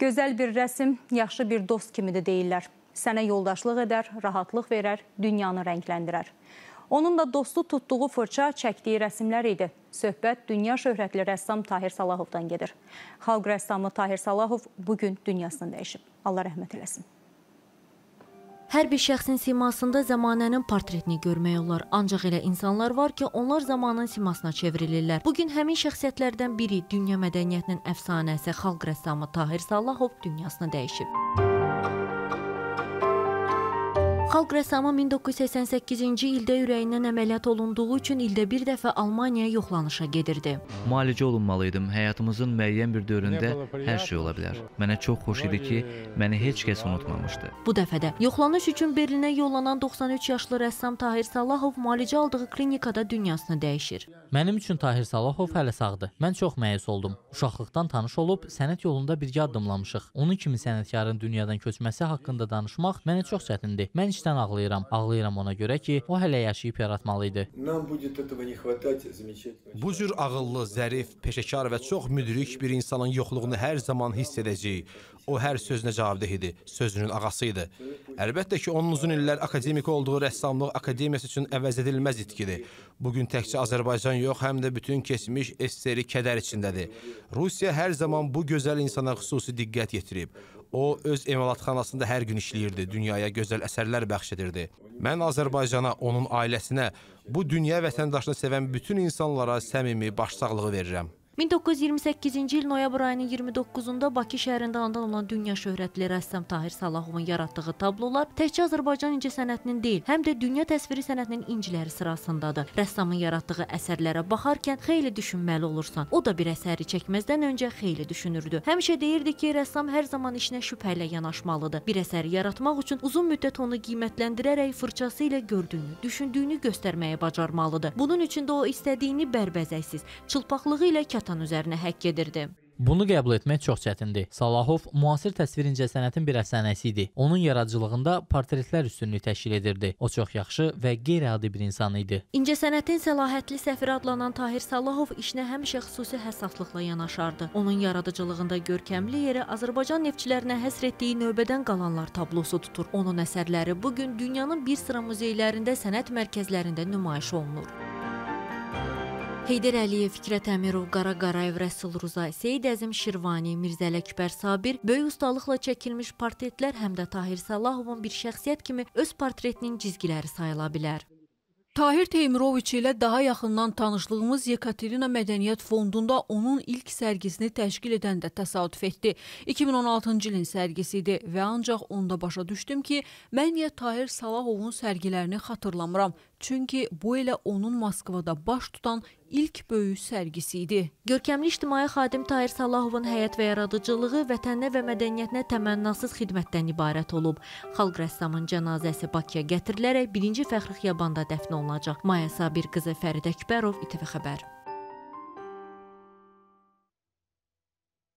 Gözəl bir rəsim yaxşı bir dost kimidir deyirlər. Sənə yoldaşlıq edər, rahatlıq verər, dünyanı rəngləndirər. Onun da dostu tutduğu fırça çəkdiyi rəsimlər idi. Söhbət dünya şöhrətli rəssam Tahir Salahovdan gedir. Xalq rəssamı Tahir Salahov bugün dünyasını dəyişib. Allah rəhmət eləsin. Hər bir şəxsin simasında zəmanənin portretini görmək olar, ancaq elə insanlar var ki, onlar zamanın simasına çevrilirlər. Bu gün həmin şəxsiyyətlərdən biri dünya mədəniyyətinin əfsanəsi xalq rəssamı Tahir Salahov dünyasını dəyişib. Xalq rəssamı 1988-ci ildə ürəyindən əməliyyat olunduğu üçün ildə bir dəfə Almaniyaya yoxlanışa gedirdi. Müalicə olunmalı idim. Həyatımızın müəyyən bir dövründə hər şey ola bilər. Mənə çox xoş idi ki, məni heç kəs unutmamışdı. Bu dəfə də yoxlanış üçün Berlinə yollanan 93 yaşlı rəssam Tahir Salahov müalicə aldığı klinikada dünyasını dəyişir. Mənim üçün Tahir Salahov hələ sağdır. Mən çox məyus oldum. Uşaqlıqdan tanış olub sənət yolunda birgə addımlamışıq. Onun kimi sənətkarın dünyadan köçməsi haqqında danışmaq mənə çox çətindir. Mən sevincdən ağlayıram. Ağlayıram ona görə ki, o hələ yaşayıb yaratmalı idi. Bu cür ağıllı, zərif, peşəkar və çox müdrik bir insanın yoxluğunu hər zaman hiss edəcəyik. O hər sözünə cavabdeh idi, sözünün ağası idi. Əlbəttə ki, onun uzun illər akademik olduğu rəssamlıq akademiyası üçün əvəz edilməz itkidir. Bu gün təkcə Azərbaycan yox, həm də bütün keçmiş SSR kədər içindədir. Rusiya hər zaman bu gözəl insana xüsusi diqqət yetirib. O öz emalatxanasında hər gün işləyirdi, dünyaya gözəl əsərlər bəxş edirdi. Mən Azərbaycana, onun ailəsinə, bu dünya vətəndaşını sevən bütün insanlara səmimi başsağlığı verirəm. 1928-ci il noyabr ayının 29-da Bakı şəhərində anadan olan dünya şöhrətli rəssam Tahir Salahovun yaratdığı tablolar təkcə Azərbaycan incəsənətinin deyil, həm də dünya təsviri sənətinin inciləri sırasındadır. Rəssamın yaratdığı əsərlərə baxarkən xeyli düşünməli olursan. O da bir əsəri çəkməzdən öncə xeyli düşünürdü. Həmişə deyirdi ki, rəssam hər zaman işinə şübhə ilə yanaşmalıdır. Bir əsəri yaratmaq üçün uzun müddət onu qiymətləndirərək fırçası ilə gördüyünü, düşündüyünü göstərməyə bacarmalıdır. Bunun üçün də o istədiyini bərbəzəksiz, çılpaqlığı ilə kata vətən üzərinə həkk edirdi. Bunu qəbul etmək çox çətindir. Salahov müasir təsvir incəsənətin bir əfsanəsi idi. Onun yaradıcılığında portretlər üstünlük təşkil edirdi. O çox yaxşı və qeyri-adi bir insan idi. İncəsənətin səlahiyyətli səfiri adlanan Tahir Salahov işinə həmişə xüsusi həssaslıqla yanaşardı. Onun yaradıcılığında görkəmli yeri Azərbaycan neftçilərinə həsr etdiyi növbədən qalanlar tablosu tutur. Onun əsərləri bu gün dünyanın bir sıra muzeylərində, sənət mərkəzlərində nümayiş olunur. Heydər Əliyev, Fikrət Əmirov, Qara Qarayev, Rəsul Ruza, Seyid Əzim Şirvani, Mirzəli Əkbər Sabir böyük ustalıqla çəkilmiş portretlər həm də Tahir Salahovun bir şəxsiyyət kimi öz portretinin cizgiləri sayıla bilər. Tahir Teymroviç ilə daha yaxından tanışlığımız Yekaterina Mədəniyyət Fondunda onun ilk sərgisini təşkil edən də təsadüf etdi. 2016-cı ilin sərgisi idi və ancaq onda başa düşdüm ki, mən niyə Tahir Salahovun sərgilərini xatırlamıram Çünki bu elə onun Moskvada baş tutan ilk böyük sərgisi idi. Görkəmli ictimai xadim Tahir Salahovun həyat və yaradıcılığı vətənə və mədəniyyətinə təmənnasız xidmətdən ibarət olub. Xalq rəssamın cənazəsi Bakıya gətirilərək 1-ci Fəxri Xiyabanda dəfn olunacaq. Maya Sabir qızı Fərid Əkbərov, İTV Xəbər.